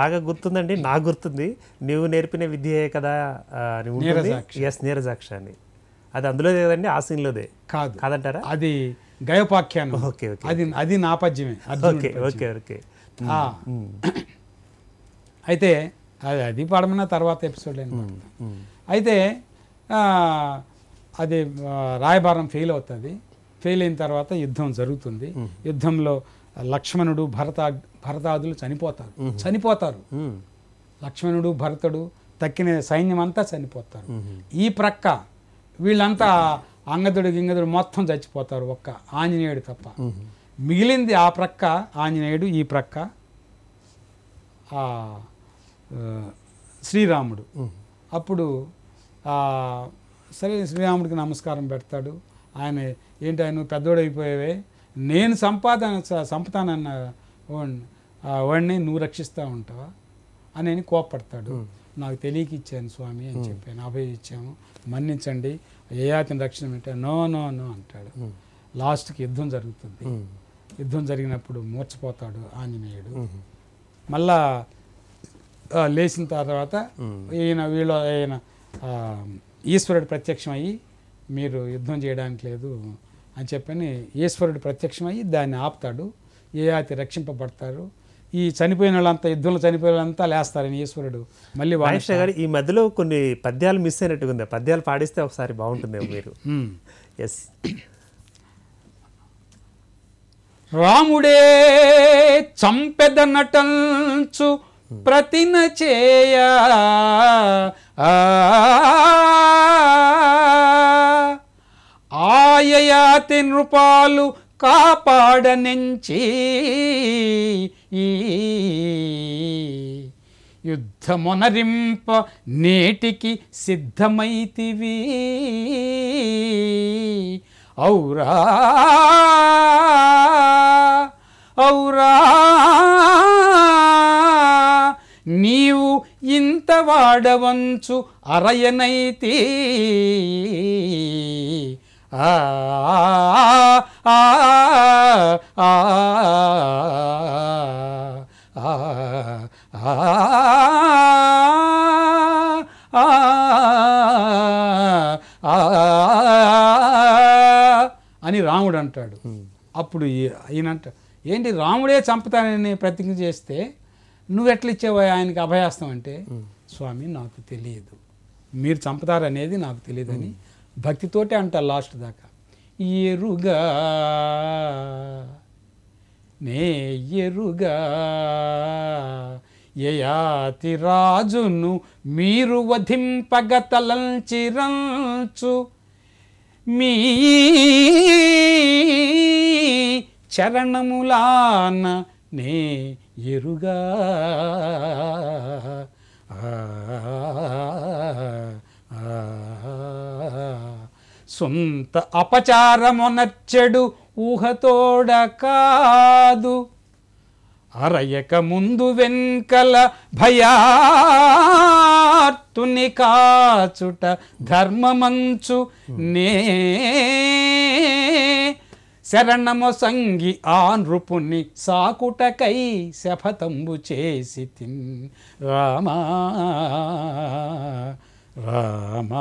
బాగా గుర్తుందండి నాకు గుర్తుంది నువ్వు నేర్పిన విద్యే కదా ఎస్ నీరజాక్ష అని అది అందులో కదండి ఆ సీన్లోదే కాదు కాదంటారా అది గయోపాఖ్యానం ఓకే ఓకే అది అది నాపద్యమే ఓకే ఓకే ఓకే అయితే అది అది పడమన్న తర్వాత ఎపిసోడ్ అయితే అది రాయబారం ఫెయిల్ అవుతుంది ఫెయిల్ అయిన తర్వాత యుద్ధం జరుగుతుంది యుద్ధంలో లక్ష్మణుడు భరత భరతాదులు చనిపోతారు చనిపోతారు లక్ష్మణుడు భరతుడు తక్కిన సైన్యం అంతా చనిపోతారు ఈ ప్రక్క వీళ్ళంతా అంగదుడు గింగదుడు మొత్తం చచ్చిపోతారు ఒక్క ఆంజనేయుడు తప్ప మిగిలింది ఆ ప్రక్క ఆంజనేయుడు ఈ ప్రక్క శ్రీరాముడు అప్పుడు సరే శ్రీరాముడికి నమస్కారం పెడతాడు ఆయన ఏంటి ఆయన పెద్దోడైపోయావే నేను సంపాదన సంపుతానన్న వాడిని నువ్వు రక్షిస్తూ ఉంటావా అని అని కోపడతాడు నాకు తెలియక ఇచ్చాను స్వామి అని చెప్పాను అభయ ఇచ్చాము మన్నించండి యయాతిని రక్షణ పెట్టా నో నో నో అంటాడు లాస్ట్కి యుద్ధం జరుగుతుంది యుద్ధం జరిగినప్పుడు మూర్చపోతాడు ఆంజనేయుడు మళ్ళా లేచిన తర్వాత ఈయన వీళ్ళు ఈయన ఈశ్వరుడు ప్రత్యక్షమయ్యి మీరు యుద్ధం చేయడానికి లేదు అని చెప్పని ఈశ్వరుడు ప్రత్యక్షమయ్యి దాన్ని ఆపుతాడు ఏ ఆతి రక్షింపబడతారు ఈ చనిపోయిన వాళ్ళంతా యుద్ధంలో చనిపోయిన వాళ్ళంతా లేస్తారని ఈశ్వరుడు మళ్ళీ వాయిష్ణ గారు ఈ మధ్యలో కొన్ని పద్యాలు మిస్ అయినట్టుగా పద్యాలు పాడిస్తే ఒకసారి బాగుంటుంది మీరు ఎస్ రాముడే నటంచు ప్రతిన చేయ జాతి నృపాలు కాపాడనెంచి యుద్ధమునరింప నేటికి సిద్ధమైతివి ఔరా ఔరా నీవు ఇంత వాడవంచు అరయనైతే అని రాముడు అంటాడు అప్పుడు ఈయనంట ఏంటి రాముడే చంపుతానని ప్రతిజ్ఞ చేస్తే నువ్వు ఎట్లా ఇచ్చేవా ఆయనకి అభయాస్తం అంటే స్వామి నాకు తెలియదు మీరు చంపుతారనేది నాకు తెలియదు అని భక్తితోటే అంట లాస్ట్ దాకా ఎరుగా నే ఎరుగా యయాతి రాజును మీరు వధింపగ తలంచిరంచు మీ చరణములాన నే ఎరుగా సొంత అపచారమునచ్చడు ఊహతోడ కాదు అరయక ముందు వెంకల భయాని కాచుట ధర్మమంచు నే శరణము సంగి ఆ నృపుని సాకుటకై శపతంబు చేసి తిన్ Rama Rama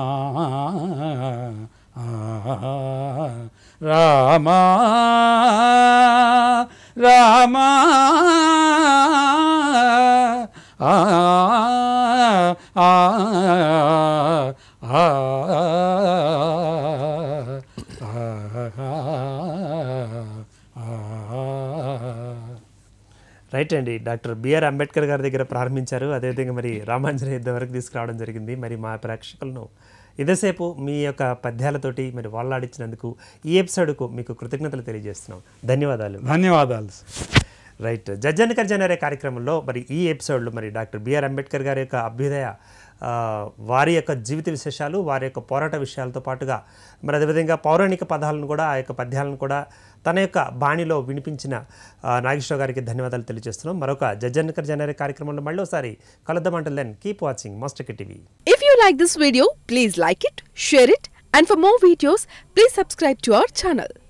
Rama Rama ah, ah, ah, ah, ah, ah, ah. ah, ah, right అండి డాక్టర్ బిఆర్ అంబేద్కర్ గారి దగ్గర ప్రారంభించారు అదేవిధంగా మరి రామాంజనేయ వరకు తీసుకురావడం జరిగింది మరి మా ప్రేక్షకులను ఇదేసేపు మీ యొక్క పద్యాలతోటి మరి ఆడించినందుకు ఈ ఎపిసోడ్కు మీకు కృతజ్ఞతలు తెలియజేస్తున్నాం ధన్యవాదాలు ధన్యవాదాలు రైట్ జడ్జనకర్ జన్ అనే కార్యక్రమంలో మరి ఈ ఎపిసోడ్లో మరి డాక్టర్ బిఆర్ అంబేద్కర్ గారి యొక్క అభ్యుదయ వారి యొక్క జీవిత విశేషాలు వారి యొక్క పోరాట విషయాలతో పాటుగా మరి అదేవిధంగా పౌరాణిక పదాలను కూడా ఆ యొక్క పద్యాలను కూడా తన యొక్క బాణిలో వినిపించిన నాగేశ్వర గారికి ధన్యవాదాలు తెలియజేస్తున్నాం మరొక జజన్కర్ జనరే కార్యక్రమంలో మళ్ళీ ఒకసారి కలుద్దామంటే దెన్ కీప్ వాచింగ్ మస్టకి TV if you like this video please like it share it and for more videos please subscribe to our channel